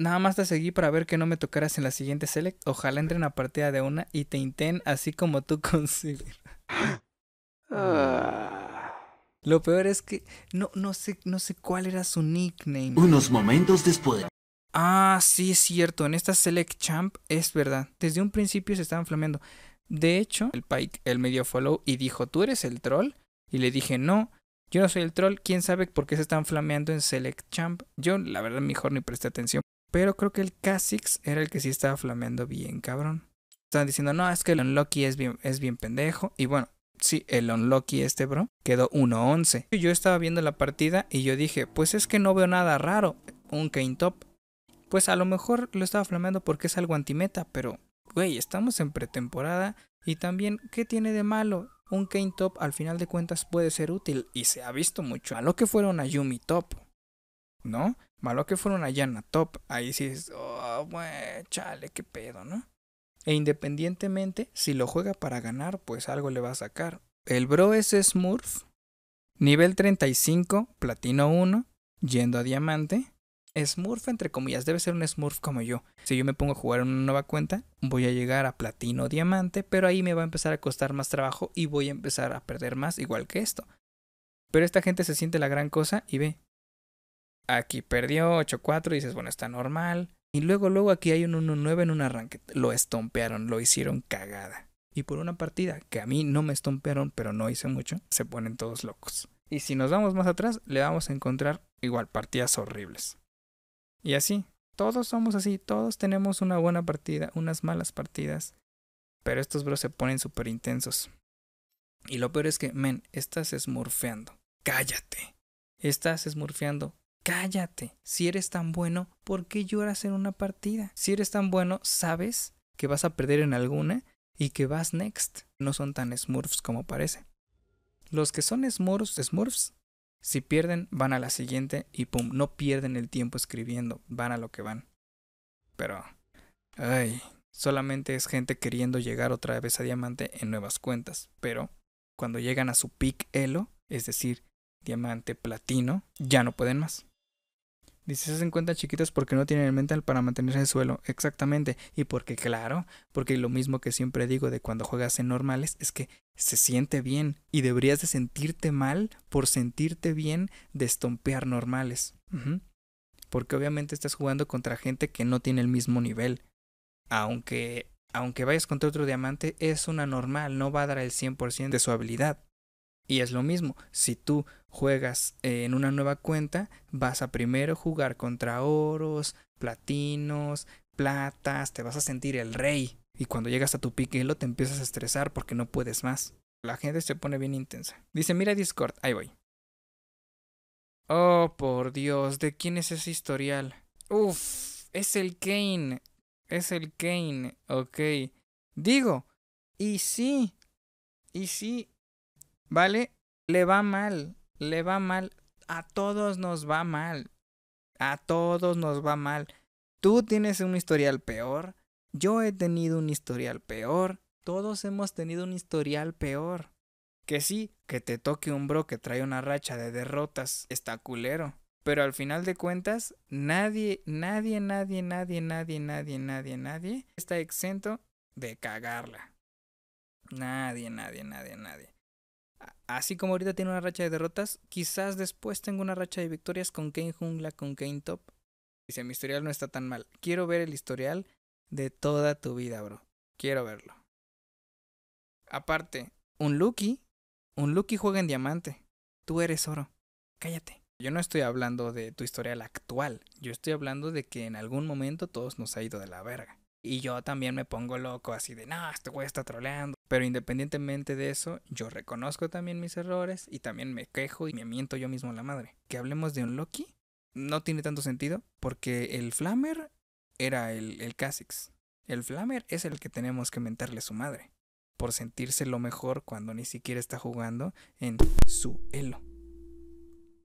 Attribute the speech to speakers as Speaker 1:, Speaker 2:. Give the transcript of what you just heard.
Speaker 1: Nada más te seguí para ver que no me tocaras en la siguiente select. Ojalá entren a partida de una y te intenten así como tú consigues. Ah. Lo peor es que no, no, sé, no sé cuál era su nickname. Unos momentos después. Ah, sí, es cierto. En esta Select Champ es verdad. Desde un principio se estaban flameando. De hecho, el Pike, el medio follow y dijo, ¿tú eres el troll? Y le dije, no, yo no soy el troll. ¿Quién sabe por qué se están flameando en Select Champ? Yo, la verdad, mejor ni presté atención. Pero creo que el Kha'Zix era el que sí estaba flameando bien cabrón. Estaban diciendo, no, es que el Unlucky es bien, es bien pendejo. Y bueno, sí, el Unlucky este, bro, quedó 1-11. Yo estaba viendo la partida y yo dije, pues es que no veo nada raro, un Kane Top. Pues a lo mejor lo estaba flameando porque es algo antimeta, pero, güey, estamos en pretemporada. Y también, ¿qué tiene de malo? Un Kane Top al final de cuentas puede ser útil y se ha visto mucho a lo que fueron a Yumi Top. ¿no? Malo que fuera una llana top, ahí sí es, oh, chale, qué pedo, ¿no? E independientemente, si lo juega para ganar, pues algo le va a sacar. El bro es Smurf, nivel 35, platino 1, yendo a diamante. Smurf, entre comillas, debe ser un Smurf como yo. Si yo me pongo a jugar en una nueva cuenta, voy a llegar a platino diamante, pero ahí me va a empezar a costar más trabajo y voy a empezar a perder más, igual que esto. Pero esta gente se siente la gran cosa y ve, Aquí perdió 8-4 y dices, bueno, está normal. Y luego, luego aquí hay un 1-9 en un arranque. Lo estompearon, lo hicieron cagada. Y por una partida que a mí no me estompearon, pero no hice mucho, se ponen todos locos. Y si nos vamos más atrás, le vamos a encontrar igual partidas horribles. Y así, todos somos así, todos tenemos una buena partida, unas malas partidas. Pero estos bros se ponen súper intensos. Y lo peor es que, men, estás esmurfeando. Cállate. Estás esmurfeando cállate. Si eres tan bueno, ¿por qué lloras en una partida? Si eres tan bueno, sabes que vas a perder en alguna y que vas next. No son tan smurfs como parece. Los que son smurfs, smurfs, si pierden, van a la siguiente y pum, no pierden el tiempo escribiendo, van a lo que van. Pero, ay, solamente es gente queriendo llegar otra vez a diamante en nuevas cuentas, pero cuando llegan a su peak elo, es decir, diamante platino, ya no pueden más. Dice, se hacen cuentas chiquitas porque no tienen el mental para mantenerse en el suelo. Exactamente. Y porque, claro, porque lo mismo que siempre digo de cuando juegas en normales es que se siente bien y deberías de sentirte mal por sentirte bien de estompear normales. Porque obviamente estás jugando contra gente que no tiene el mismo nivel. Aunque, aunque vayas contra otro diamante, es una normal, no va a dar el 100% de su habilidad. Y es lo mismo, si tú juegas eh, en una nueva cuenta, vas a primero jugar contra oros, platinos, platas, te vas a sentir el rey. Y cuando llegas a tu piquelo te empiezas a estresar porque no puedes más. La gente se pone bien intensa. Dice, mira Discord, ahí voy. Oh, por Dios, ¿de quién es ese historial? Uf, es el Kane. Es el Kane, ok. Digo, y sí, y sí, ¿vale? Le va mal, le va mal, a todos nos va mal, a todos nos va mal. Tú tienes un historial peor, yo he tenido un historial peor, todos hemos tenido un historial peor. Que sí, que te toque un bro que trae una racha de derrotas, está culero. Pero al final de cuentas, nadie, nadie, nadie, nadie, nadie, nadie, nadie, nadie está exento de cagarla. Nadie, nadie, nadie, nadie así como ahorita tiene una racha de derrotas, quizás después tenga una racha de victorias con Kane Jungla, con Kane Top. Dice, mi historial no está tan mal. Quiero ver el historial de toda tu vida, bro. Quiero verlo. Aparte, un Lucky, un Lucky juega en diamante. Tú eres oro. Cállate. Yo no estoy hablando de tu historial actual. Yo estoy hablando de que en algún momento todos nos ha ido de la verga. Y yo también me pongo loco así de, no, este güey está troleando. Pero independientemente de eso, yo reconozco también mis errores y también me quejo y me miento yo mismo a la madre. Que hablemos de un Loki no tiene tanto sentido porque el Flamer era el, el El Flamer es el que tenemos que mentarle a su madre por sentirse lo mejor cuando ni siquiera está jugando en su elo.